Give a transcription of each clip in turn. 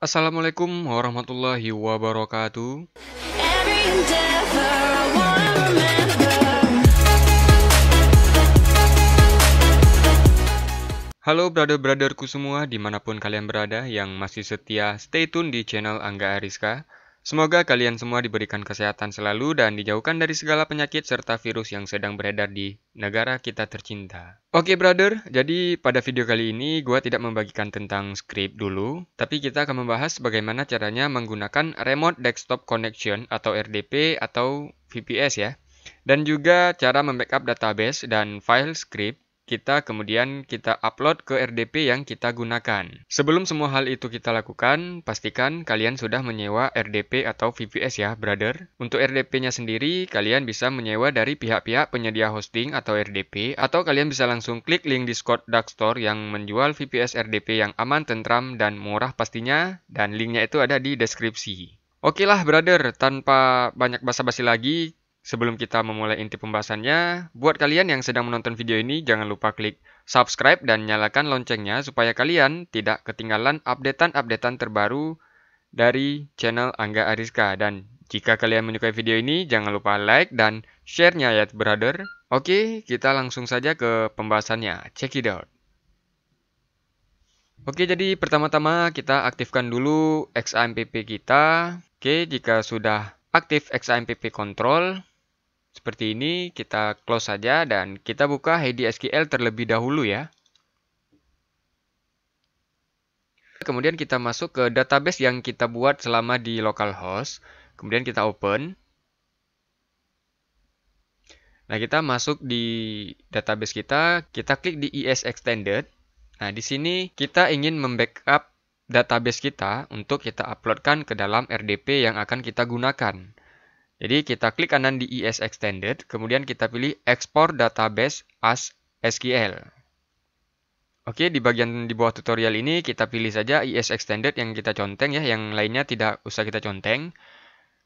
Assalamualaikum warahmatullahi wabarakatuh. Halo brother-brotherku semua dimanapun kalian berada yang masih setia stay tune di channel Angga Ariska. Semoga kalian semua diberikan kesehatan selalu dan dijauhkan dari segala penyakit serta virus yang sedang beredar di negara kita tercinta. Oke okay, brother, jadi pada video kali ini gue tidak membagikan tentang script dulu, tapi kita akan membahas bagaimana caranya menggunakan Remote Desktop Connection atau RDP atau VPS ya, dan juga cara membackup database dan file script kita kemudian kita upload ke RDP yang kita gunakan. Sebelum semua hal itu kita lakukan, pastikan kalian sudah menyewa RDP atau VPS ya, brother. Untuk RDP-nya sendiri, kalian bisa menyewa dari pihak-pihak penyedia hosting atau RDP, atau kalian bisa langsung klik link Discord Dark Store yang menjual VPS RDP yang aman, tentram, dan murah pastinya, dan linknya itu ada di deskripsi. Oke lah brother, tanpa banyak basa-basi lagi, Sebelum kita memulai inti pembahasannya, buat kalian yang sedang menonton video ini jangan lupa klik subscribe dan nyalakan loncengnya supaya kalian tidak ketinggalan updatean-updatean terbaru dari channel Angga Ariska. Dan jika kalian menyukai video ini, jangan lupa like dan share-nya ya brother. Oke, kita langsung saja ke pembahasannya. Check it out. Oke, jadi pertama-tama kita aktifkan dulu XAMPP kita. Oke, jika sudah aktif XAMPP control, seperti ini, kita close saja dan kita buka Heidi SQL terlebih dahulu ya. Kemudian kita masuk ke database yang kita buat selama di localhost. Kemudian kita open. Nah, kita masuk di database kita, kita klik di ES Extended. Nah, di sini kita ingin membackup database kita untuk kita uploadkan ke dalam RDP yang akan kita gunakan. Jadi kita klik kanan di ES Extended, kemudian kita pilih Export Database as SQL. Oke, di bagian di bawah tutorial ini kita pilih saja ES Extended yang kita conteng ya, yang lainnya tidak usah kita conteng.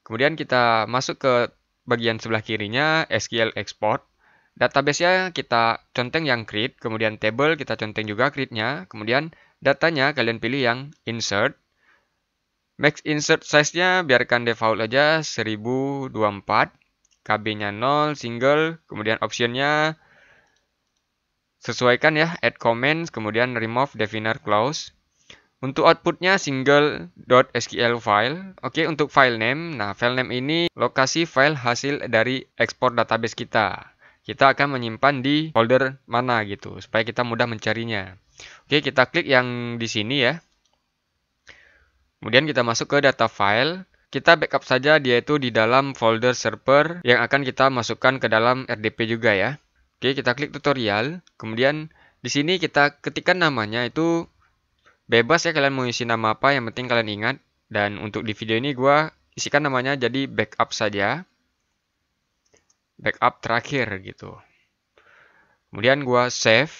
Kemudian kita masuk ke bagian sebelah kirinya SQL Export. Database ya, kita conteng yang create, kemudian table kita conteng juga create-nya, kemudian datanya kalian pilih yang insert, Max insert size-nya biarkan default aja 1024. KB-nya 0, single, kemudian option-nya sesuaikan ya, add comments, kemudian remove definer clause. Untuk output-nya single.sql file. Oke, untuk file name. Nah, file name ini lokasi file hasil dari ekspor database kita. Kita akan menyimpan di folder mana gitu, supaya kita mudah mencarinya. Oke, kita klik yang di sini ya. Kemudian kita masuk ke data file. Kita backup saja dia itu di dalam folder server yang akan kita masukkan ke dalam RDP juga ya. Oke, kita klik tutorial. Kemudian di sini kita ketikkan namanya itu bebas ya kalian mau isi nama apa yang penting kalian ingat. Dan untuk di video ini gue isikan namanya jadi backup saja. Backup terakhir gitu. Kemudian gue save.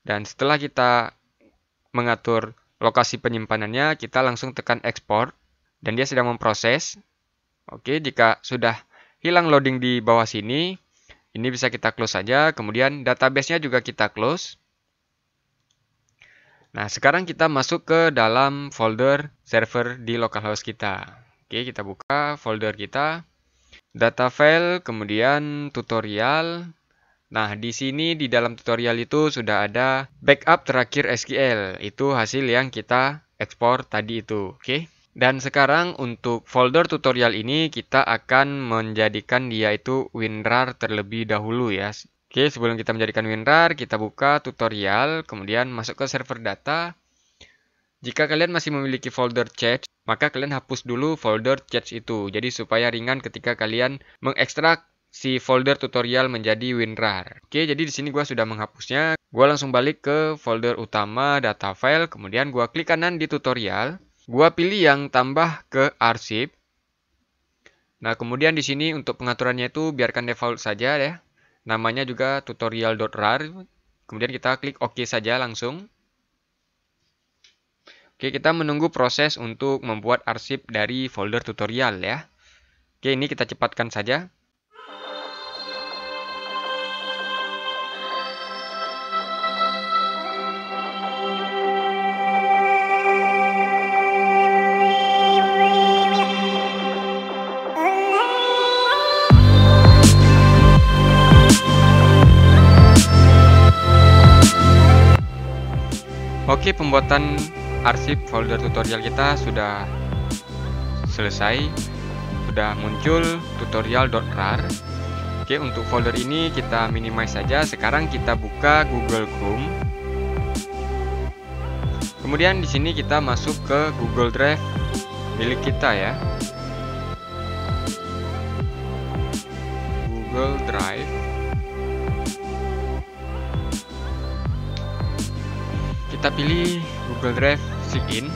Dan setelah kita mengatur lokasi penyimpanannya, kita langsung tekan export dan dia sedang memproses. Oke, jika sudah hilang loading di bawah sini, ini bisa kita close saja, kemudian database nya juga kita close. Nah, sekarang kita masuk ke dalam folder server di localhost kita. Oke, kita buka folder kita, data file, kemudian tutorial, Nah, di sini di dalam tutorial itu sudah ada backup terakhir SQL. Itu hasil yang kita ekspor tadi itu, oke? Okay? Dan sekarang untuk folder tutorial ini kita akan menjadikan dia itu WinRAR terlebih dahulu ya. Oke, sebelum kita menjadikan WinRAR, kita buka tutorial, kemudian masuk ke server data. Jika kalian masih memiliki folder chat, maka kalian hapus dulu folder chat itu. Jadi supaya ringan ketika kalian mengekstrak si folder tutorial menjadi WinRAR. Oke, jadi di sini gue sudah menghapusnya. Gue langsung balik ke folder utama data file, kemudian gue klik kanan di tutorial. Gue pilih yang tambah ke arsip. Nah, kemudian di sini untuk pengaturannya itu biarkan default saja ya. Namanya juga tutorial.rar. Kemudian kita klik OK saja langsung. Oke, kita menunggu proses untuk membuat arsip dari folder tutorial ya. Oke, ini kita cepatkan saja. Oke, pembuatan arsip folder tutorial kita sudah selesai. Sudah muncul tutorial.rar. Oke, untuk folder ini kita minimize saja. Sekarang kita buka Google Chrome. Kemudian di sini kita masuk ke Google Drive milik kita ya. Google Drive kita pilih Google Drive Sign in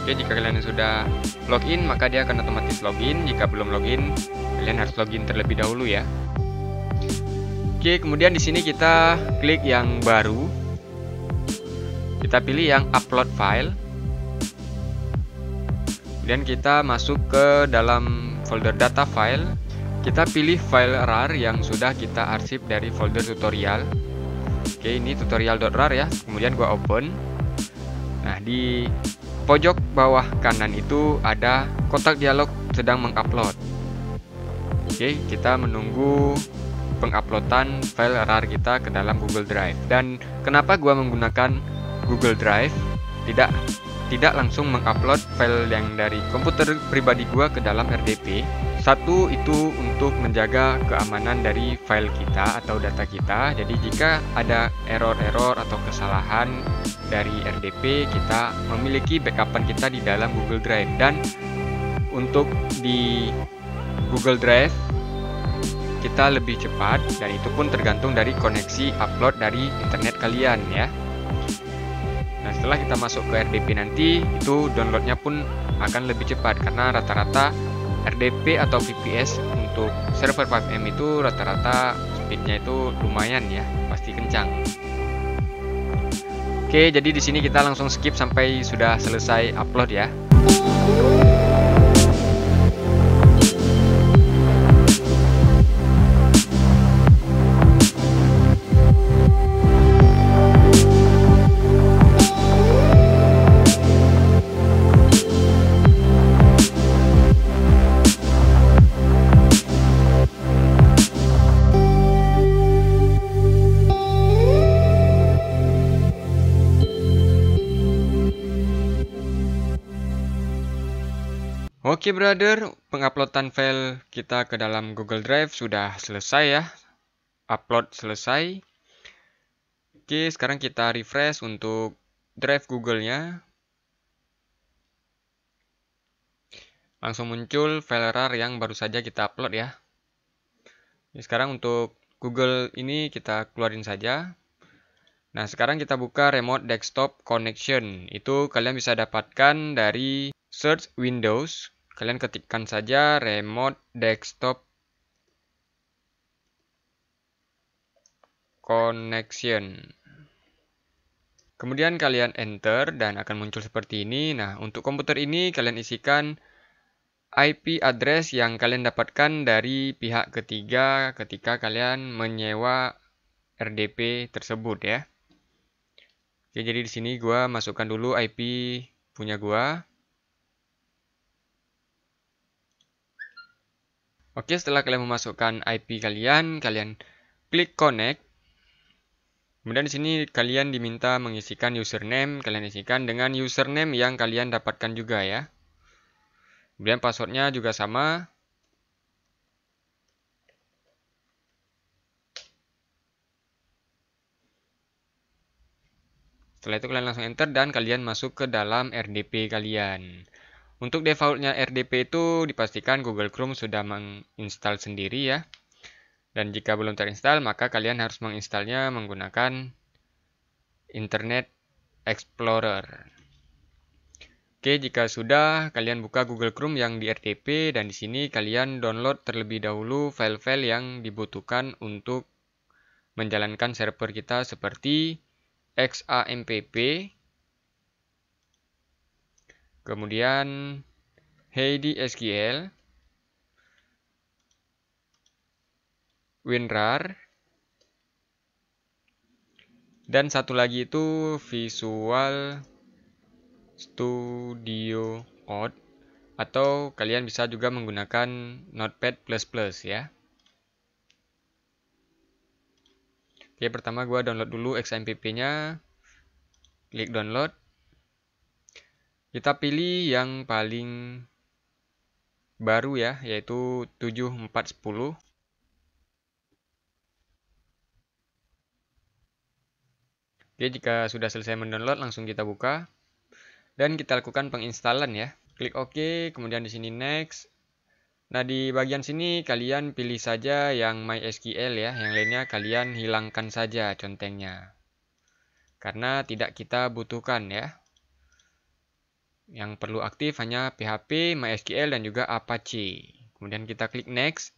Oke, jika kalian sudah login, maka dia akan otomatis login. Jika belum login, kalian harus login terlebih dahulu ya. Oke, kemudian di sini kita klik yang baru. Kita pilih yang upload file. Kemudian kita masuk ke dalam folder data file. Kita pilih file RAR yang sudah kita arsip dari folder tutorial. Oke, ini tutorial.rar ya. Kemudian gua open. Nah, di pojok bawah kanan itu ada kotak dialog sedang mengupload. Oke, kita menunggu penguploadan file RAR kita ke dalam Google Drive. Dan kenapa gua menggunakan Google Drive? Tidak tidak langsung mengupload file yang dari komputer pribadi gua ke dalam RDP, satu itu untuk menjaga keamanan dari file kita atau data kita. Jadi jika ada error-error atau kesalahan dari RDP, kita memiliki backupan kita di dalam Google Drive dan untuk di Google Drive kita lebih cepat dan itu pun tergantung dari koneksi upload dari internet kalian ya. Nah setelah kita masuk ke RDP nanti itu downloadnya pun akan lebih cepat karena rata-rata RDP atau VPS untuk server 5M itu rata-rata speednya itu lumayan ya, pasti kencang. Oke, jadi di sini kita langsung skip sampai sudah selesai upload ya. Oke okay, brother, penguploadan file kita ke dalam Google Drive sudah selesai ya. Upload selesai. Oke, sekarang kita refresh untuk drive Google-nya. Langsung muncul file RAR yang baru saja kita upload ya. ya sekarang untuk Google ini kita keluarin saja. Nah, sekarang kita buka remote desktop connection. Itu kalian bisa dapatkan dari search Windows Kalian ketikkan saja remote desktop connection. Kemudian kalian enter dan akan muncul seperti ini. Nah, untuk komputer ini kalian isikan IP address yang kalian dapatkan dari pihak ketiga ketika kalian menyewa RDP tersebut ya. Oke, jadi di sini gua masukkan dulu IP punya gua. Oke, setelah kalian memasukkan IP kalian, kalian klik connect. Kemudian di sini kalian diminta mengisikan username, kalian isikan dengan username yang kalian dapatkan juga ya. Kemudian passwordnya juga sama. Setelah itu kalian langsung enter dan kalian masuk ke dalam RDP kalian. Untuk defaultnya RDP itu dipastikan Google Chrome sudah menginstal sendiri ya. Dan jika belum terinstall, maka kalian harus menginstalnya menggunakan Internet Explorer. Oke, jika sudah, kalian buka Google Chrome yang di RDP dan di sini kalian download terlebih dahulu file-file yang dibutuhkan untuk menjalankan server kita seperti XAMPP, Kemudian Heidi SQL, WinRAR, dan satu lagi itu Visual Studio Code atau kalian bisa juga menggunakan Notepad++ ya. Oke, pertama gua download dulu XMPP-nya. Klik download. Kita pilih yang paling baru ya, yaitu 7410. Oke, jika sudah selesai mendownload, langsung kita buka. Dan kita lakukan penginstalan ya. Klik OK, kemudian di sini next. Nah, di bagian sini kalian pilih saja yang MySQL ya. Yang lainnya kalian hilangkan saja contengnya. Karena tidak kita butuhkan ya. Yang perlu aktif hanya PHP, MySQL, dan juga Apache. Kemudian kita klik next.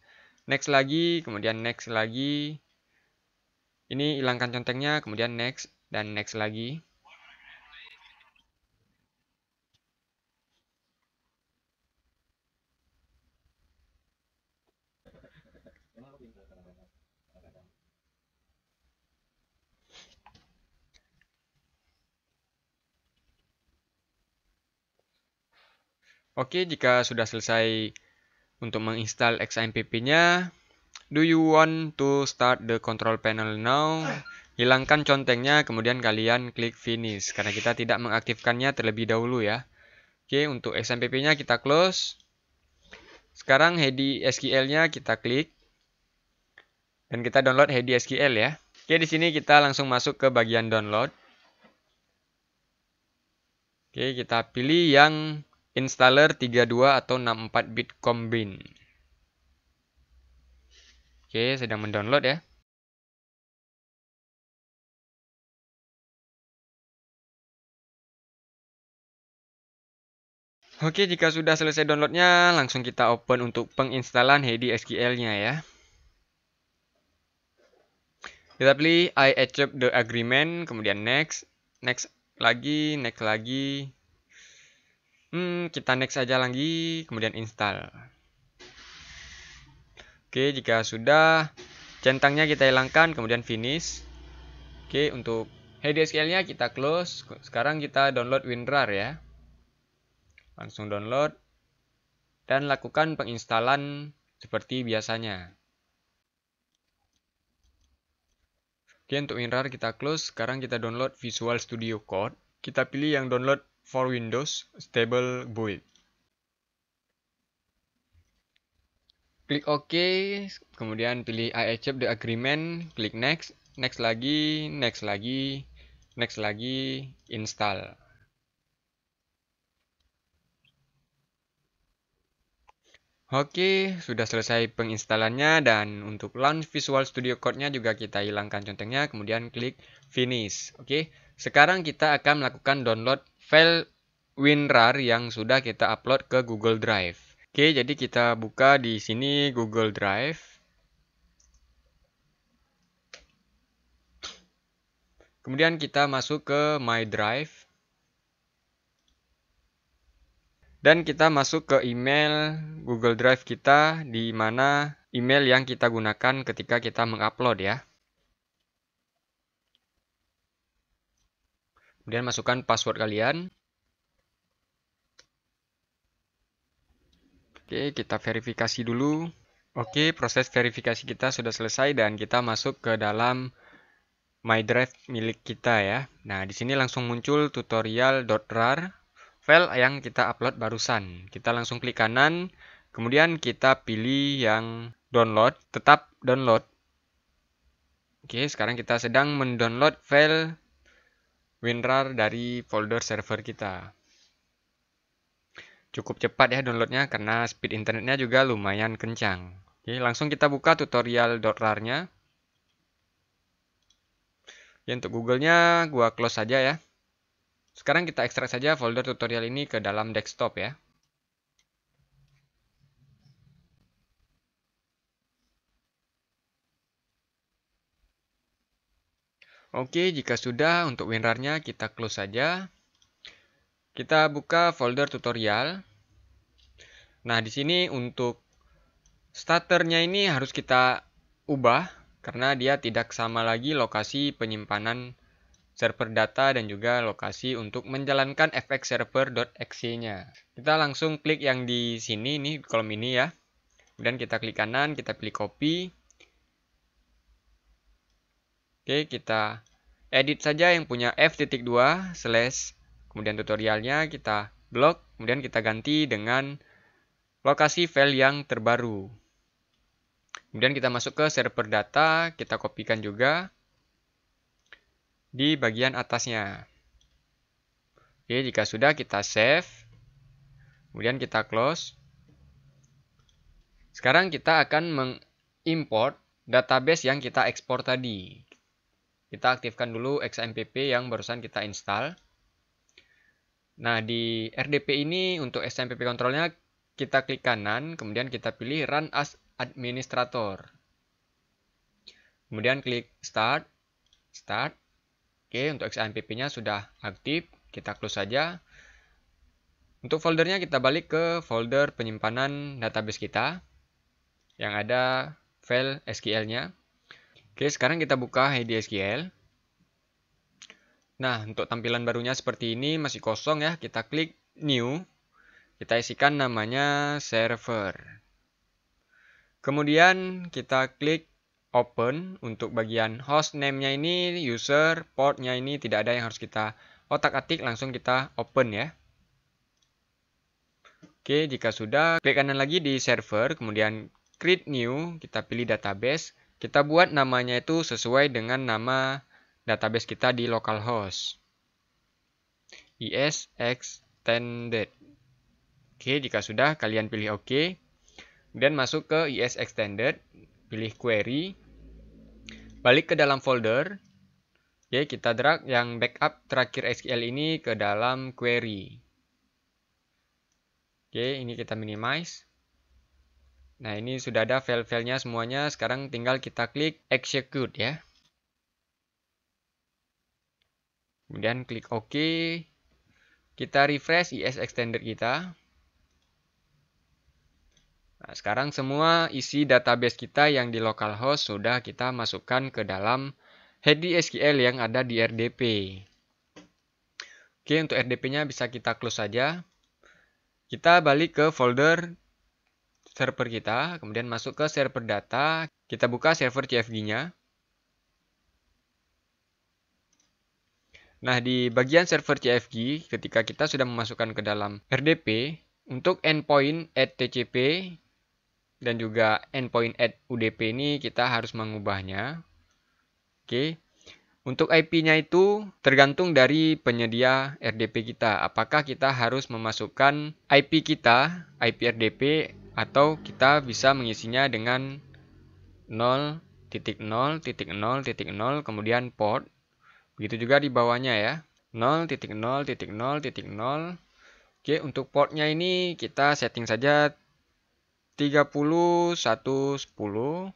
Next lagi, kemudian next lagi. Ini hilangkan centengnya, kemudian next, dan next lagi. Oke, jika sudah selesai untuk menginstal XMPP-nya, do you want to start the control panel now? Hilangkan contengnya, kemudian kalian klik finish, karena kita tidak mengaktifkannya terlebih dahulu ya. Oke, untuk XMPP-nya kita close. Sekarang Hedi SQL-nya kita klik. Dan kita download Hedi SQL ya. Oke, di sini kita langsung masuk ke bagian download. Oke, kita pilih yang installer 32 atau 64 bit combine. Oke, sedang mendownload ya. Oke, jika sudah selesai downloadnya, langsung kita open untuk penginstalan Heidi SQL-nya ya. Kita pilih I accept the agreement, kemudian next, next lagi, next lagi, Hmm, kita next aja lagi, kemudian install. Oke, jika sudah, centangnya kita hilangkan, kemudian finish. Oke, untuk HDSQL-nya kita close. Sekarang kita download WinRAR ya. Langsung download dan lakukan penginstalan seperti biasanya. Oke, untuk WinRAR kita close. Sekarang kita download Visual Studio Code. Kita pilih yang download for Windows Stable Build. Klik OK, kemudian pilih I accept the agreement, klik next, next lagi, next lagi, next lagi, install. Oke, sudah selesai penginstalannya dan untuk launch Visual Studio Code-nya juga kita hilangkan contengnya, kemudian klik finish. Oke, sekarang kita akan melakukan download file WinRAR yang sudah kita upload ke Google Drive. Oke, jadi kita buka di sini Google Drive. Kemudian kita masuk ke My Drive. Dan kita masuk ke email Google Drive kita di mana email yang kita gunakan ketika kita mengupload ya. Kemudian masukkan password kalian. Oke, kita verifikasi dulu. Oke, proses verifikasi kita sudah selesai dan kita masuk ke dalam My Drive milik kita ya. Nah, di sini langsung muncul tutorial.rar file yang kita upload barusan. Kita langsung klik kanan, kemudian kita pilih yang download, tetap download. Oke, sekarang kita sedang mendownload file WinRAR dari folder server kita. Cukup cepat ya downloadnya karena speed internetnya juga lumayan kencang. Oke, langsung kita buka tutorial .rar-nya. Ya, untuk Google-nya gua close saja ya. Sekarang kita ekstrak saja folder tutorial ini ke dalam desktop ya. Oke, jika sudah untuk WinRAR-nya kita close saja. Kita buka folder tutorial. Nah, di sini untuk starternya ini harus kita ubah karena dia tidak sama lagi lokasi penyimpanan server data dan juga lokasi untuk menjalankan fxserver.exe-nya. Kita langsung klik yang di sini nih kolom ini ya. Kemudian kita klik kanan, kita pilih copy. Oke, kita edit saja yang punya f.2 slash kemudian tutorialnya kita blok, kemudian kita ganti dengan lokasi file yang terbaru. Kemudian kita masuk ke server data, kita kopikan juga di bagian atasnya. Oke, jika sudah kita save. Kemudian kita close. Sekarang kita akan mengimport database yang kita ekspor tadi. Kita aktifkan dulu XMPP yang barusan kita install. Nah, di RDP ini untuk XMPP kontrolnya kita klik kanan, kemudian kita pilih Run as Administrator. Kemudian klik Start, Start. Oke, untuk XMPP-nya sudah aktif, kita close saja. Untuk foldernya kita balik ke folder penyimpanan database kita yang ada file SQL-nya. Oke, sekarang kita buka SQL. Nah, untuk tampilan barunya seperti ini, masih kosong ya. Kita klik New. Kita isikan namanya Server. Kemudian kita klik Open. Untuk bagian hostname-nya ini, user, port-nya ini tidak ada yang harus kita otak-atik. Langsung kita Open ya. Oke, jika sudah, klik kanan lagi di Server. Kemudian Create New. Kita pilih Database. Kita buat namanya itu sesuai dengan nama database kita di localhost. is extended. Oke, jika sudah kalian pilih OK. Kemudian masuk ke is extended, pilih query. Balik ke dalam folder. Oke, kita drag yang backup terakhir SQL ini ke dalam query. Oke, ini kita minimize. Nah, ini sudah ada file-filenya semuanya. Sekarang tinggal kita klik execute ya. Kemudian klik OK. Kita refresh IS extender kita. Nah, sekarang semua isi database kita yang di localhost sudah kita masukkan ke dalam head SQL yang ada di RDP. Oke, untuk RDP-nya bisa kita close saja. Kita balik ke folder server kita, kemudian masuk ke server data, kita buka server CFG-nya. Nah, di bagian server CFG, ketika kita sudah memasukkan ke dalam RDP, untuk endpoint at TCP dan juga endpoint at UDP ini kita harus mengubahnya. Oke. Untuk IP-nya itu tergantung dari penyedia RDP kita. Apakah kita harus memasukkan IP kita, IP RDP atau kita bisa mengisinya dengan 0.0.0.0 kemudian port. Begitu juga di bawahnya ya. 0.0.0.0. Oke, untuk portnya ini kita setting saja 30110. 30110.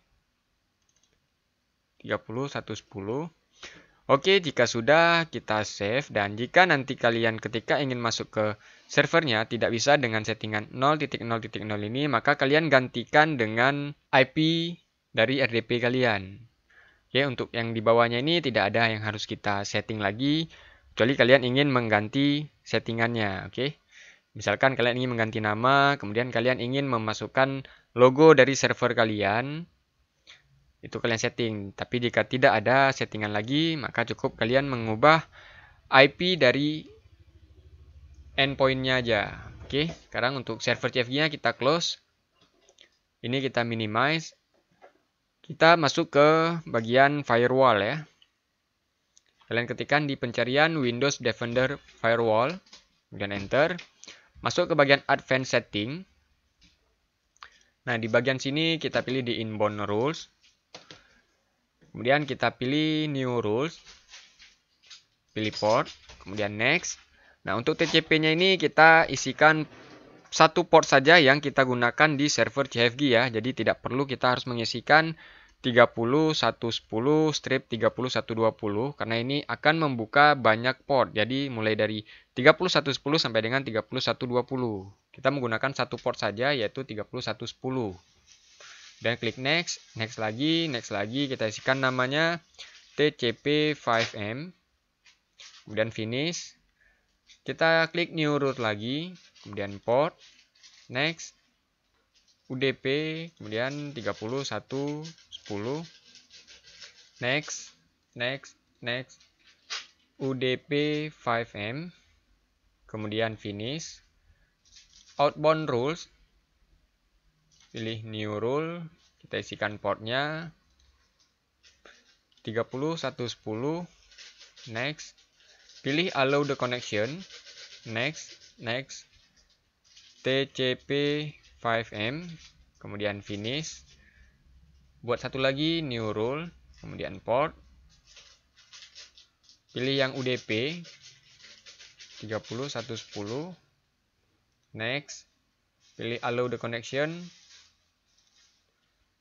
Oke, jika sudah, kita save. Dan jika nanti kalian ketika ingin masuk ke servernya tidak bisa dengan settingan 0.0.0 ini, maka kalian gantikan dengan IP dari RDP kalian. Oke, untuk yang di bawahnya ini tidak ada yang harus kita setting lagi, kecuali kalian ingin mengganti settingannya, oke. Misalkan kalian ingin mengganti nama, kemudian kalian ingin memasukkan logo dari server kalian, itu kalian setting. Tapi jika tidak ada settingan lagi, maka cukup kalian mengubah IP dari endpointnya aja. Oke, sekarang untuk server CFG-nya kita close. Ini kita minimize. Kita masuk ke bagian firewall ya. Kalian ketikkan di pencarian Windows Defender Firewall, kemudian enter. Masuk ke bagian Advanced Setting. Nah, di bagian sini kita pilih di Inbound Rules. Kemudian kita pilih new rules. Pilih port. Kemudian next. Nah, untuk TCP-nya ini kita isikan satu port saja yang kita gunakan di server CFG ya. Jadi tidak perlu kita harus mengisikan 30 10, strip 30120 karena ini akan membuka banyak port. Jadi mulai dari 30110 sampai dengan 30120. Kita menggunakan satu port saja yaitu 30110 dan klik next next lagi next lagi kita isikan namanya tcp5m kemudian finish kita klik new route lagi kemudian port next UDP kemudian 3110 next next next UDP 5M kemudian finish outbound rules pilih new rule, kita isikan portnya 30 next pilih allow the connection next next tcp 5m kemudian finish buat satu lagi new rule kemudian port pilih yang udp 30 next pilih allow the connection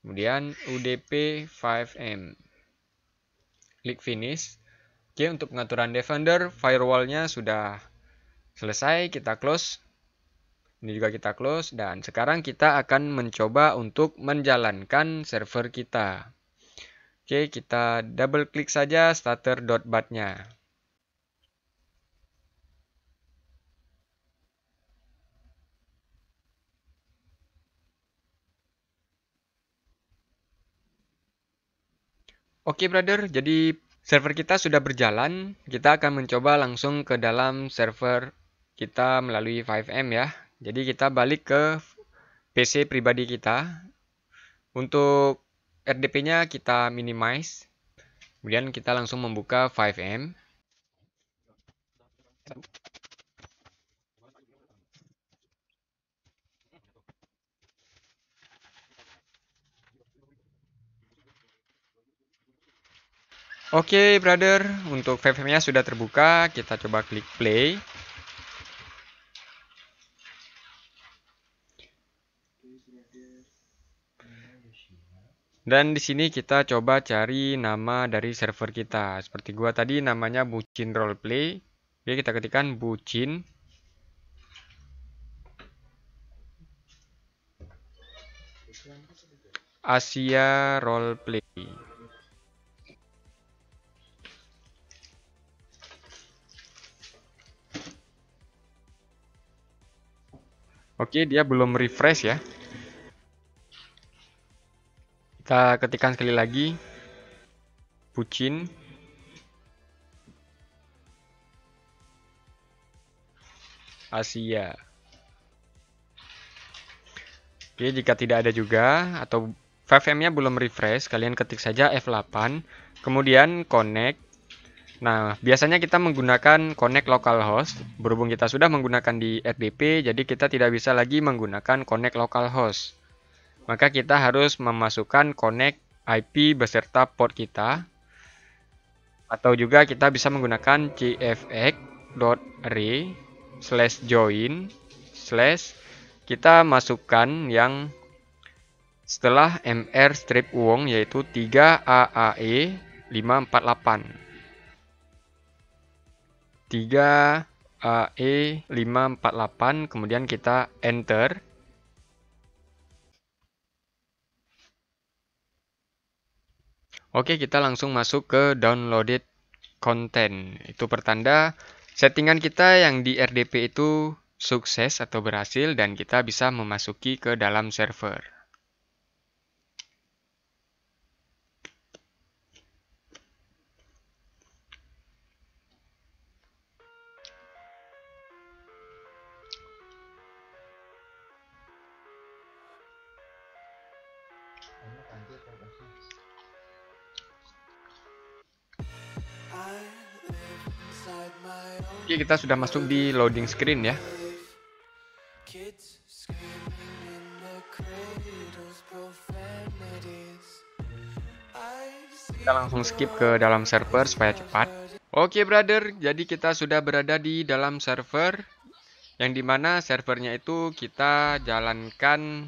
Kemudian UDP 5M. Klik finish. Oke, untuk pengaturan Defender, firewallnya sudah selesai, kita close. Ini juga kita close dan sekarang kita akan mencoba untuk menjalankan server kita. Oke, kita double klik saja starter.bat-nya. Oke brother, jadi server kita sudah berjalan. Kita akan mencoba langsung ke dalam server kita melalui 5M ya. Jadi kita balik ke PC pribadi kita. Untuk RDP-nya kita minimize. Kemudian kita langsung membuka 5M. Oke, okay, brother, untuk VVM-nya sudah terbuka, kita coba klik play. Dan di sini kita coba cari nama dari server kita. Seperti gua tadi namanya Bucin Roleplay. Oke, kita ketikkan Bucin Asia Roleplay. Oke, dia belum refresh ya. Kita ketikkan sekali lagi. Pucin. Asia. Oke, jika tidak ada juga atau 5M-nya belum refresh, kalian ketik saja F8, kemudian connect Nah, biasanya kita menggunakan connect localhost. Berhubung kita sudah menggunakan di RDP, jadi kita tidak bisa lagi menggunakan connect localhost. Maka kita harus memasukkan connect IP beserta port kita. Atau juga kita bisa menggunakan cfxre slash join slash kita masukkan yang setelah mr strip uong yaitu 3aae 548 3 E548 kemudian kita enter Oke kita langsung masuk ke downloaded content itu pertanda settingan kita yang di RDP itu sukses atau berhasil dan kita bisa memasuki ke dalam server Oke, kita sudah masuk di loading screen ya. Kita langsung skip ke dalam server supaya cepat. Oke brother, jadi kita sudah berada di dalam server. Yang dimana servernya itu kita jalankan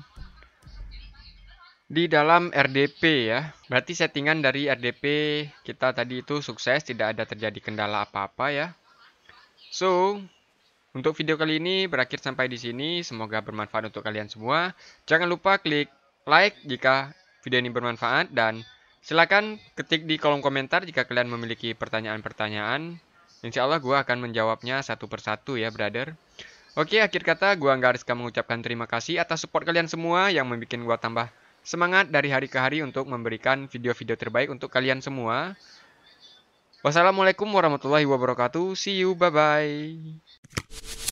di dalam RDP ya. Berarti settingan dari RDP kita tadi itu sukses, tidak ada terjadi kendala apa-apa ya. So, untuk video kali ini berakhir sampai di sini. Semoga bermanfaat untuk kalian semua. Jangan lupa klik like jika video ini bermanfaat dan silakan ketik di kolom komentar jika kalian memiliki pertanyaan-pertanyaan. Insya Allah gue akan menjawabnya satu persatu ya brother. Oke akhir kata gue Angga Rizka mengucapkan terima kasih atas support kalian semua yang membuat gue tambah semangat dari hari ke hari untuk memberikan video-video terbaik untuk kalian semua. Wassalamualaikum warahmatullahi wabarakatuh. See you. Bye-bye.